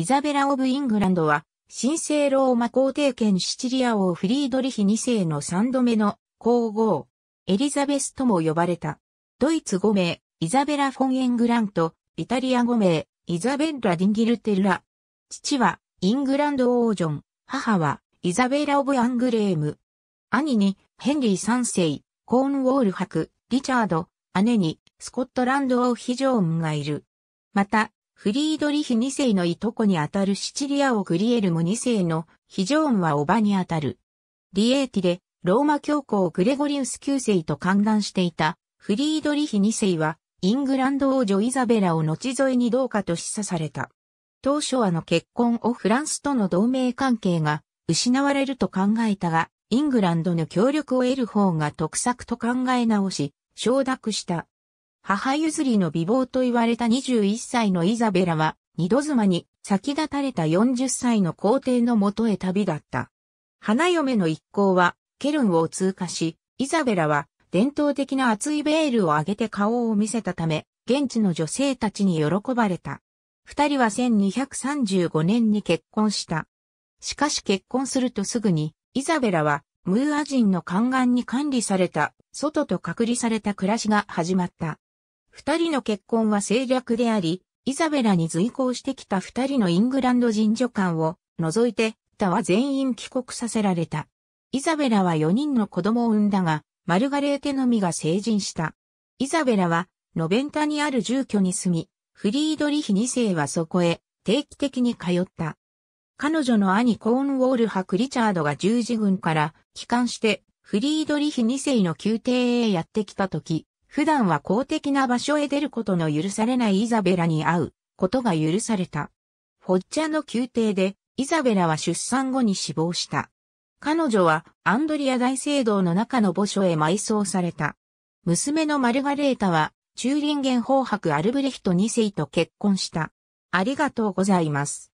イザベラ・オブ・イングランドは、神聖ローマ皇帝権シチリア王フリードリヒ2世の3度目の皇后、エリザベスとも呼ばれた。ドイツ5名、イザベラ・フォン・エングラント、イタリア5名、イザベッラ・ディンギルテルラ。父は、イングランド王ジョン、母は、イザベラ・オブ・アングレーム。兄に、ヘンリー3世、コーンウォール伯、リチャード、姉に、スコットランド王妃ジョーンがいる。また、フリードリヒ2世のいとこにあたるシチリア王グリエルム2世の非常ンはおばにあたる。リエーティでローマ教皇グレゴリウス9世と観覧していたフリードリヒ2世はイングランド王女イザベラを後添えにどうかと示唆された。当初はの結婚をフランスとの同盟関係が失われると考えたが、イングランドの協力を得る方が得策と考え直し、承諾した。母譲りの美貌と言われた21歳のイザベラは、二度妻に先立たれた40歳の皇帝のもとへ旅立った。花嫁の一行は、ケルンを通過し、イザベラは伝統的な厚いベールを上げて顔を見せたため、現地の女性たちに喜ばれた。二人は1235年に結婚した。しかし結婚するとすぐに、イザベラはムーア人の宦官に管理された、外と隔離された暮らしが始まった。二人の結婚は政略であり、イザベラに随行してきた二人のイングランド人女官を除いて、他は全員帰国させられた。イザベラは四人の子供を産んだが、マルガレーテのみが成人した。イザベラは、ノベンタにある住居に住み、フリードリヒ二世はそこへ定期的に通った。彼女の兄コーンウォール博リチャードが十字軍から帰還して、フリードリヒ二世の宮廷へやってきた時、普段は公的な場所へ出ることの許されないイザベラに会うことが許された。フォッチャの宮廷でイザベラは出産後に死亡した。彼女はアンドリア大聖堂の中の墓所へ埋葬された。娘のマルガレータは、チューリンゲン法白アルブレヒト2世と結婚した。ありがとうございます。